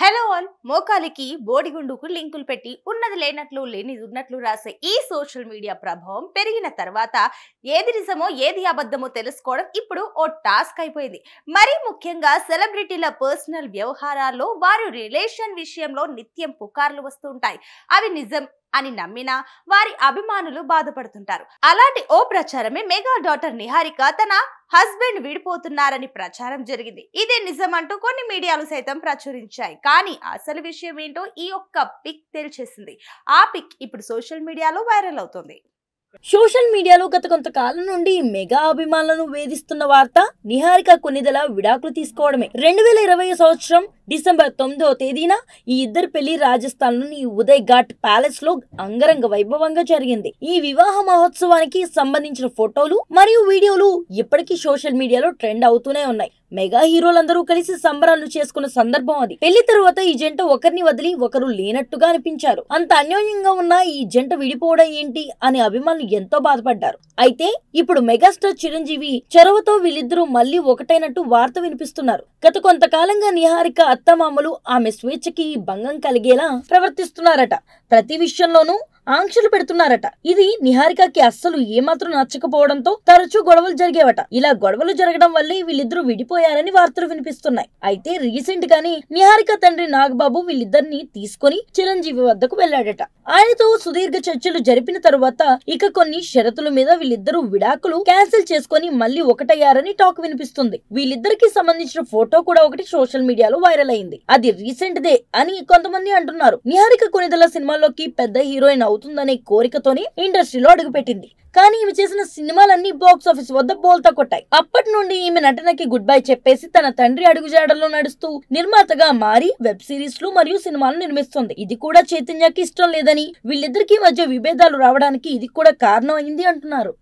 hello all మోకాలికి బోడిగుండుకు లింకులు పెట్టి ఉన్నది లేనట్లు లేనిది ఉన్నట్లు రాసే ఈ సోషల్ మీడియా ప్రభావం పెరిగిన తర్వాత ఏది నిజమో ఏది అబద్ధమో తెలుసుకోవడం ఇప్పుడు ఓ టాస్క్ అయిపోయింది మరీ ముఖ్యంగా సెలబ్రిటీల పర్సనల్ వ్యవహారాల్లో వారి రిలేషన్ విషయంలో నిత్యం పుకార్లు వస్తుంటాయి అవి నిజం అని నమ్మినా వారి అభిమానులు బాధపడుతుంటారు అలాంటి ఓ ప్రచారమే మెగా డాటర్ నిహారిక తన హస్బెండ్ విడిపోతున్నారని ప్రచారం జరిగింది ఇదే నిజమంటూ కొన్ని మీడియాలు సైతం ప్రచురించాయి కానీ అసలు విషయం ఏంటో ఈ ఒక్క పిక్ తెలిచేసింది ఆ పిక్ ఇప్పుడు సోషల్ మీడియాలో వైరల్ అవుతుంది సోషల్ మీడియాలో గత కొంతకాలం నుండి మెగా అభిమానులను వేధిస్తున్న వార్త నిహారిక కొన్నిదల విడాకులు తీసుకోవడమే రెండు వేల ఇరవై సంవత్సరం డిసెంబర్ తొమ్మిదవ తేదీన ఈ ఇద్దరు పెళ్లి రాజస్థాన్లోని ఉదయ్ ఘాట్ ప్యాలెస్ లో అంగరంగ వైభవంగా జరిగింది ఈ వివాహ మహోత్సవానికి సంబంధించిన ఫోటోలు మరియు వీడియోలు ఇప్పటికీ సోషల్ మీడియాలో ట్రెండ్ అవుతూనే ఉన్నాయి మెగా హీరోలందరూ కలిసి సంబరాలు చేసుకున్న సందర్భం అది పెళ్లి తరువాత ఈ జంట ఒకరిని వదిలి ఒకరు లేనట్టుగా అనిపించారు అంత అన్యోన్యంగా ఉన్న ఈ జంట విడిపోవడం ఏంటి అని అభిమానులు ఎంతో బాధపడ్డారు అయితే ఇప్పుడు మెగాస్టార్ చిరంజీవి చొరవతో వీళ్ళిద్దరూ మళ్లీ ఒకటైనట్టు వార్త వినిపిస్తున్నారు గత కొంతకాలంగా నిహారిక అత్తమామలు ఆమె స్వేచ్ఛకి భంగం కలిగేలా ప్రవర్తిస్తున్నారట ప్రతి విషయంలోనూ ఆంక్షలు పెడుతున్నారట ఇది నిహారికకి అస్సలు ఏమాత్రం నచ్చకపోవడంతో తరచూ గొడవలు జరిగేవట ఇలా గొడవలు జరగడం వల్లే వీళ్ళిద్దరూ విడిపోయారని వార్తలు వినిపిస్తున్నాయి అయితే రీసెంట్ గాని నిహారిక తండ్రి నాగబాబు వీళ్ళిద్దరిని తీసుకుని చిరంజీవి వద్దకు వెళ్లాడట ఆయనతో సుదీర్ఘ చర్చలు జరిపిన తరువాత ఇక కొన్ని షరతుల మీద వీళ్ళిద్దరూ విడాకులు క్యాన్సిల్ చేసుకుని మళ్ళీ ఒకటయ్యారని టాక్ వినిపిస్తుంది వీళ్ళిద్దరికి సంబంధించిన ఫోటో కూడా ఒకటి సోషల్ మీడియాలో వైరల్ అయింది అది రీసెంట్ దే అని కొంతమంది అంటున్నారు నిహారిక కొనిదల సినిమాలోకి పెద్ద హీరోయిన్ అవుతుంది అవుతుందనే కోరికతోనే ఇండస్ట్రీలో అడుగుపెట్టింది కానీ ఈమె చేసిన సినిమాలన్నీ బాక్స్ ఆఫీస్ వద్ద బోల్తా కొట్టాయి అప్పటి నుండి ఈమె నటనకి గుడ్ బై చెప్పేసి తన తండ్రి అడుగుజాడల్లో నడుస్తూ నిర్మాతగా మారి వెబ్ సిరీస్లు మరియు సినిమాలు నిర్మిస్తుంది ఇది కూడా చైతన్యకి ఇష్టం లేదని వీళ్ళిద్దరికీ మధ్య విభేదాలు రావడానికి ఇది కూడా కారణం అయింది అంటున్నారు